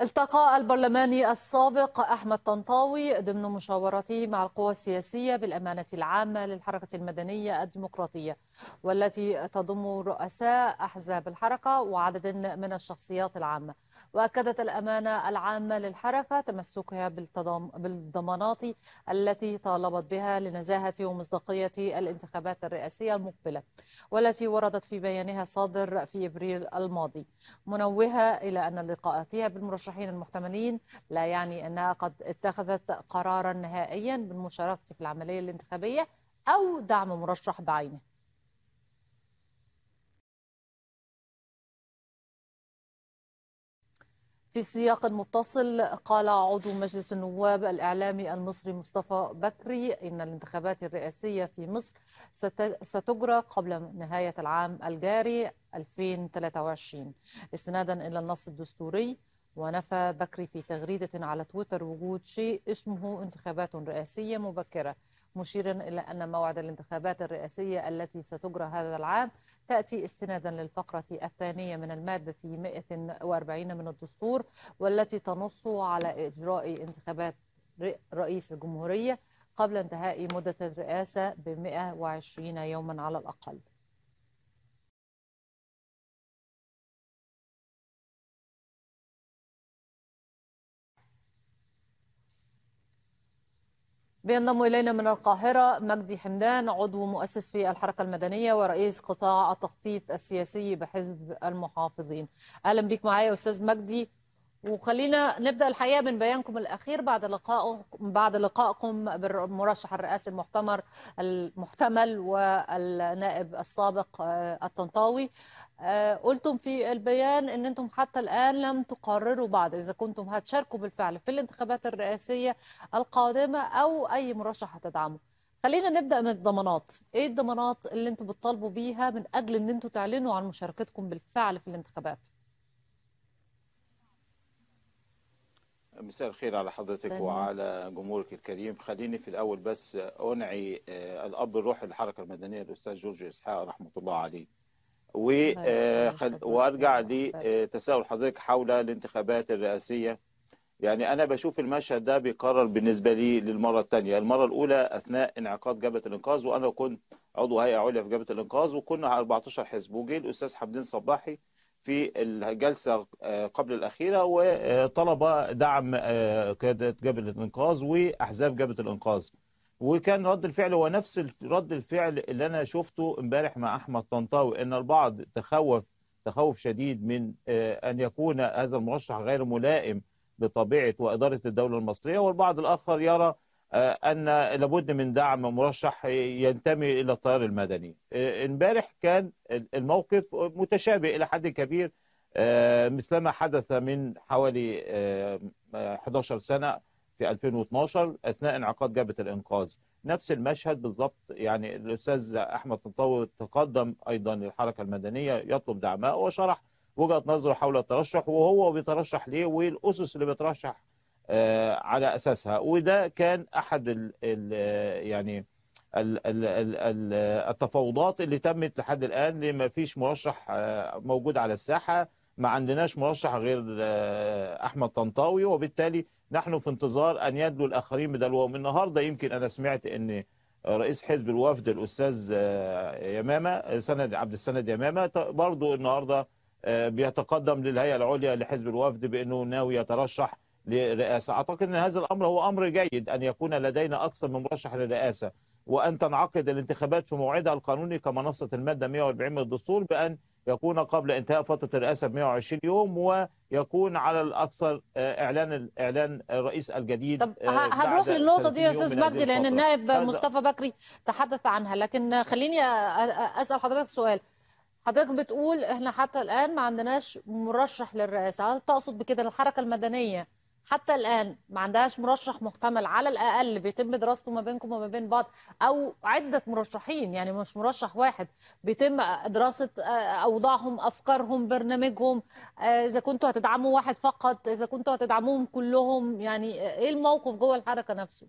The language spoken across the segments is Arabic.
التقى البرلماني السابق أحمد طنطاوي ضمن مشاورته مع القوى السياسية بالأمانة العامة للحركة المدنية الديمقراطية والتي تضم رؤساء أحزاب الحركة وعدد من الشخصيات العامة وأكدت الأمانة العامة للحركة تمسكها بالضمانات التي طالبت بها لنزاهة ومصداقية الانتخابات الرئاسية المقبلة والتي وردت في بيانها الصادر في إبريل الماضي منوهة إلى أن لقاءاتها بالمرشحين المحتملين لا يعني أنها قد اتخذت قرارا نهائيا بالمشاركة في العملية الانتخابية أو دعم مرشح بعينه في سياق متصل قال عضو مجلس النواب الإعلامي المصري مصطفى بكري إن الانتخابات الرئاسية في مصر ستجرى قبل نهاية العام الجاري 2023 استنادا إلى النص الدستوري ونفى بكري في تغريدة على تويتر وجود شيء اسمه انتخابات رئاسية مبكرة مشيرا إلى أن موعد الانتخابات الرئاسية التي ستجرى هذا العام تأتي استنادا للفقرة الثانية من المادة 140 من الدستور والتي تنص على إجراء انتخابات رئيس الجمهورية قبل انتهاء مدة الرئاسة ب 120 يوما على الأقل بينضم إلينا من القاهرة مجدي حمدان عضو مؤسس في الحركة المدنية ورئيس قطاع التخطيط السياسي بحزب المحافظين أهلا بيك معايا أستاذ مجدي وخلينا نبدأ الحقيقة من بيانكم الأخير بعد لقائكم بعد لقائكم بالمرشح الرئاسي المحتمر المحتمل والنائب السابق آه، الطنطاوي آه، قلتم في البيان ان انتم حتى الان لم تقرروا بعد اذا كنتم هتشاركوا بالفعل في الانتخابات الرئاسيه القادمه او اي مرشح هتدعمه. خلينا نبدا من الضمانات، ايه الضمانات اللي انتم بتطالبوا بيها من اجل ان انتم تعلنوا عن مشاركتكم بالفعل في الانتخابات؟ مساء الخير على حضرتك سنة. وعلى جمهورك الكريم خليني في الاول بس انعي آه، الاب الروحي للحركه المدنيه الاستاذ جورج اسحاق رحمه الله عليه آه، وارجع لتساؤل آه، حضرتك حول الانتخابات الرئاسيه يعني انا بشوف المشهد ده بيكرر بالنسبه لي للمره الثانيه المره الاولى اثناء انعقاد جبهه الانقاذ وانا كنت عضو هيئه عليا في جبهه الانقاذ وكنا 14 حزب وجه الاستاذ حمدين صباحي في الجلسه آه، قبل الاخيره وطلب دعم قياده جبهه الانقاذ واحزاب جبهه الانقاذ وكان رد الفعل هو نفس رد الفعل اللي انا شفته امبارح مع احمد طنطاوي ان البعض تخوف تخوف شديد من آه، ان يكون هذا المرشح غير ملائم بطبيعه واداره الدوله المصريه والبعض الاخر يرى آه، ان لابد من دعم مرشح ينتمي الى التيار المدني آه، امبارح كان الموقف متشابه الى حد كبير مثلما حدث من حوالي 11 سنه في 2012 اثناء انعقاد جبهه الانقاذ نفس المشهد بالظبط يعني الاستاذ احمد طنطاوي تقدم ايضا للحركه المدنيه يطلب دعمها وشرح وجهه نظره حول الترشح وهو بيترشح ليه والاسس اللي بيترشح آه، على اساسها وده كان احد الـ الـ يعني التفاوضات اللي تمت لحد الان لما فيش مرشح آه، موجود على الساحه ما عندناش مرشح غير آه، احمد طنطاوي وبالتالي نحن في انتظار أن يدلو الآخرين بدلوهم النهاردة يمكن أنا سمعت أن رئيس حزب الوفد الأستاذ آه، يمامة سند عبد السند يمامة برضه النهاردة آه، بيتقدم للهيئة العليا لحزب الوفد بأنه ناوي يترشح لرئاسه أعتقد أن هذا الأمر هو أمر جيد أن يكون لدينا أكثر من مرشح للرئاسة وأن تنعقد الانتخابات في موعدها القانوني كما نصت المادة 140 من الدستور بأن يكون قبل انتهاء فتره الرئاسه ب 120 يوم ويكون على الاكثر آه، اعلان اعلان الرئيس الجديد طب آه، هنروح للنقطه دي يا استاذ مجدي لان النائب مصطفى بكري تحدث عنها لكن خليني اسال حضرتك سؤال حضرتك بتقول احنا حتى الان ما عندناش مرشح للرئاسه هل تقصد بكده الحركه المدنيه حتى الان ما عندهاش مرشح محتمل على الاقل بيتم دراسته ما بينكم وما بين بعض او عده مرشحين يعني مش مرشح واحد بيتم دراسه آه، اوضاعهم افكارهم برنامجهم آه، اذا كنتوا هتدعموا واحد فقط اذا كنتوا هتدعموهم كلهم يعني آه، ايه الموقف جوه الحركه نفسه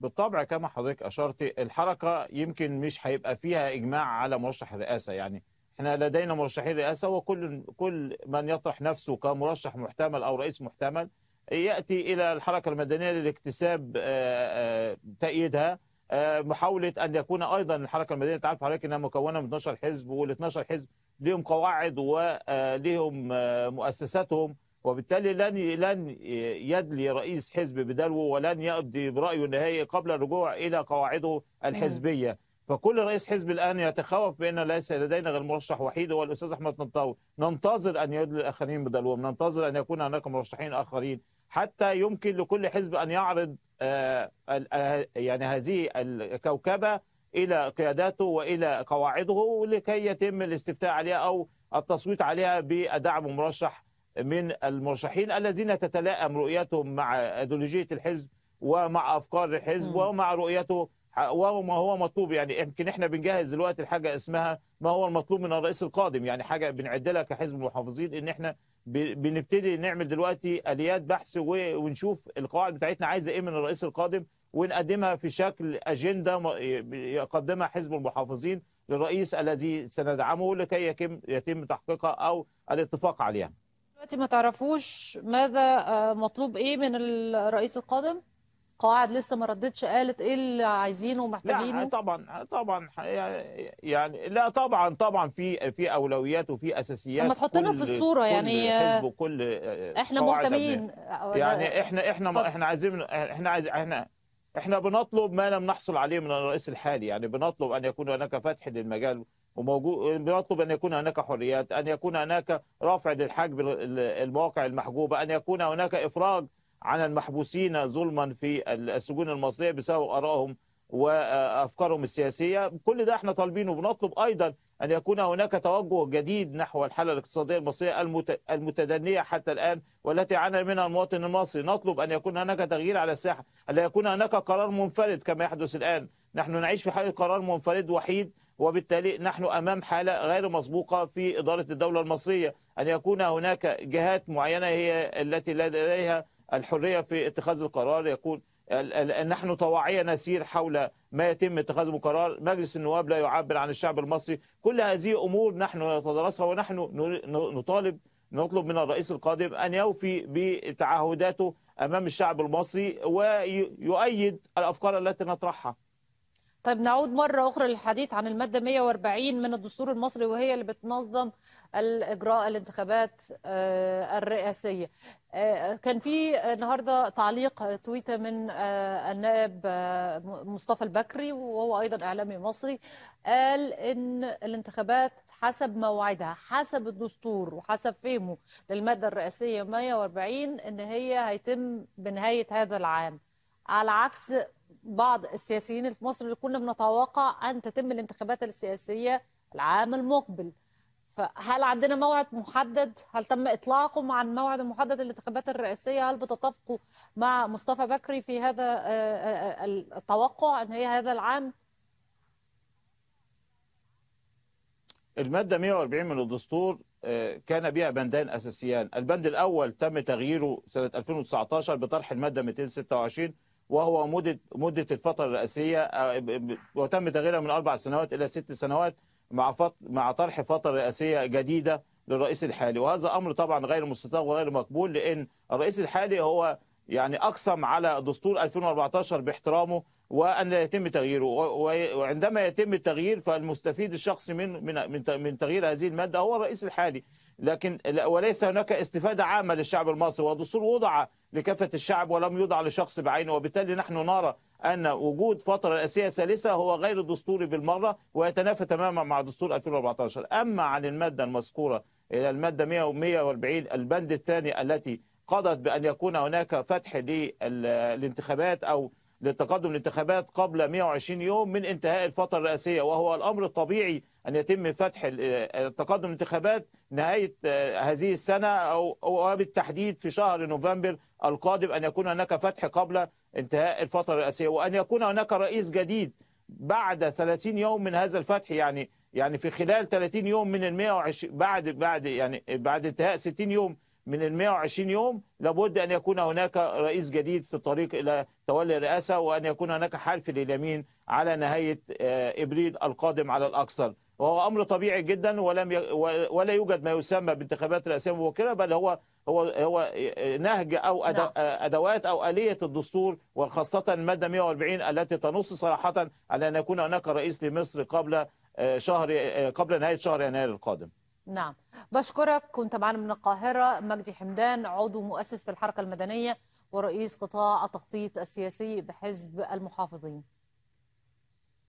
بالطبع كما حضرتك اشرتي الحركه يمكن مش هيبقى فيها اجماع على مرشح الرئاسه يعني احنا لدينا مرشحين رئاسه وكل كل من يطرح نفسه كمرشح محتمل او رئيس محتمل ياتي الى الحركه المدنيه لاكتساب آه، آه، تأييدها آه، محاوله ان يكون ايضا الحركه المدنيه تعرف حضرتك انها مكونه من 12 حزب وال 12 حزب لهم قواعد ولهم مؤسساتهم وبالتالي لن لن يدلي رئيس حزب بدلوه ولن يقضي برايه النهائي قبل الرجوع الى قواعده الحزبيه فكل رئيس حزب الآن يتخوف بأن ليس لدينا غير مرشح وحيد هو الأستاذ أحمد طنطاوي ننتظر أن يدل الآخرين بدلوهم ننتظر أن يكون هناك مرشحين آخرين حتى يمكن لكل حزب أن يعرض آه، آه، يعني هذه الكوكبة إلى قياداته وإلى قواعده لكي يتم الاستفتاء عليها أو التصويت عليها بدعم مرشح من المرشحين الذين تتلائم رؤيتهم مع أيديولوجية الحزب ومع أفكار الحزب ومع رؤيته وما هو مطلوب يعني يمكن احنا بنجهز دلوقتي الحاجه اسمها ما هو المطلوب من الرئيس القادم يعني حاجه بنعدلها كحزب المحافظين ان احنا بنبتدي نعمل دلوقتي اليات بحث ونشوف القواعد بتاعتنا عايزه ايه من الرئيس القادم ونقدمها في شكل اجنده يقدمها حزب المحافظين للرئيس الذي سندعمه لكي يتم يتم تحقيقها او الاتفاق عليها. دلوقتي ما تعرفوش ماذا آه، مطلوب ايه من الرئيس القادم؟ قواعد لسه ما ردتش قالت ايه اللي عايزينه ومحتاجينه لا طبعا طبعا يعني لا طبعا طبعا في في اولويات وفي اساسيات لما تحط لنا في الصوره كل يعني حزب كل آه، احنا مهتمين يعني احنا احنا ف... احنا عايزين احنا عايز احنا احنا بنطلب ما لم نحصل عليه من الرئيس الحالي يعني بنطلب ان يكون هناك فتح للمجال وموجود بنطلب ان يكون هناك حريات ان يكون هناك رفع للحجب المواقع المحجوبه ان يكون هناك افراج عن المحبوسين ظلما في السجون المصرية بسبب آرائهم وأفكارهم السياسية كل ده احنا طالبينه بنطلب أيضا أن يكون هناك توجه جديد نحو الحالة الاقتصادية المصرية المتدنية حتى الآن والتي عانى منها المواطن المصري نطلب أن يكون هناك تغيير على الساحة أن يكون هناك قرار منفرد كما يحدث الآن نحن نعيش في حالة قرار منفرد وحيد وبالتالي نحن امام حاله غير مسبوقه في اداره الدوله المصريه ان يكون هناك جهات معينه هي التي لديها الحرية في اتخاذ القرار يقول نحن طواعية نسير حول ما يتم اتخاذه قرار مجلس النواب لا يعبر عن الشعب المصري كل هذه أمور نحن نتدرسها ونحن نطالب نطلب من الرئيس القادم أن يوفي بتعهداته أمام الشعب المصري ويؤيد الأفكار التي نطرحها طيب نعود مرة أخرى للحديث عن المادة 140 من الدستور المصري وهي اللي بتنظم الاجراء الانتخابات آه، الرئاسيه آه، كان في النهارده تعليق آه، تويته من النائب مصطفى البكري وهو ايضا اعلامي مصري قال ان الانتخابات حسب موعدها حسب الدستور وحسب فهمه للماده الرئاسيه 140 ان هي هيتم بنهايه هذا العام على عكس بعض السياسيين اللي في مصر اللي كنا بنتوقع ان تتم الانتخابات السياسيه العام المقبل فهل عندنا موعد محدد؟ هل تم اطلاقه عن موعد محدد للانتخابات الرئاسيه؟ هل بتتفقوا مع مصطفى بكري في هذا آه، آه، آه، التوقع ان هي هذا العام؟ المادة 140 من الدستور كان بها بندان أساسيان البند الأول تم تغييره سنة 2019 بطرح المادة 226 وهو مدة مدة الفترة الرئاسية وتم تغييرها من أربع سنوات إلى ست سنوات مع مع طرح فتره رئاسيه جديده للرئيس الحالي وهذا امر طبعا غير مستطاع وغير مقبول لان الرئيس الحالي هو يعني اقسم على دستور 2014 باحترامه وان لا يتم تغييره وعندما يتم التغيير فالمستفيد الشخصي من من من تغيير هذه الماده هو الرئيس الحالي لكن وليس هناك استفاده عامه للشعب المصري والدستور وضع لكافه الشعب ولم يوضع لشخص بعينه وبالتالي نحن نرى أن وجود فترة رئاسية ثالثة هو غير دستوري بالمرة ويتنافى تماما مع دستور 2014 أما عن المادة المذكورة المادة 140 البند الثاني التي قضت بأن يكون هناك فتح للانتخابات أو للتقدم الانتخابات قبل 120 يوم من انتهاء الفترة الرئاسية وهو الأمر الطبيعي أن يتم فتح التقدم الانتخابات نهاية آه، هذه السنة أو وبالتحديد في شهر نوفمبر القادم أن يكون هناك فتح قبل انتهاء الفترة الرئاسية وأن يكون هناك رئيس جديد بعد 30 يوم من هذا الفتح يعني يعني في خلال 30 يوم من ال 120 بعد بعد يعني بعد انتهاء 60 يوم من ال 120 يوم لابد ان يكون هناك رئيس جديد في الطريق الى تولي الرئاسه وان يكون هناك حلف لليمين على نهايه آه، ابريل القادم على الاكثر. وهو امر طبيعي جدا ولم ي... ولا يوجد ما يسمى بانتخابات رئاسيه مبكره بل هو هو هو نهج او أد... نعم. ادوات او اليه الدستور وخاصه الماده 140 التي تنص صراحه على ان يكون هناك رئيس لمصر قبل آه، شهر آه، قبل نهايه شهر يناير القادم. نعم بشكرك كنت معنا من القاهره مجدي حمدان عضو مؤسس في الحركه المدنيه ورئيس قطاع التخطيط السياسي بحزب المحافظين.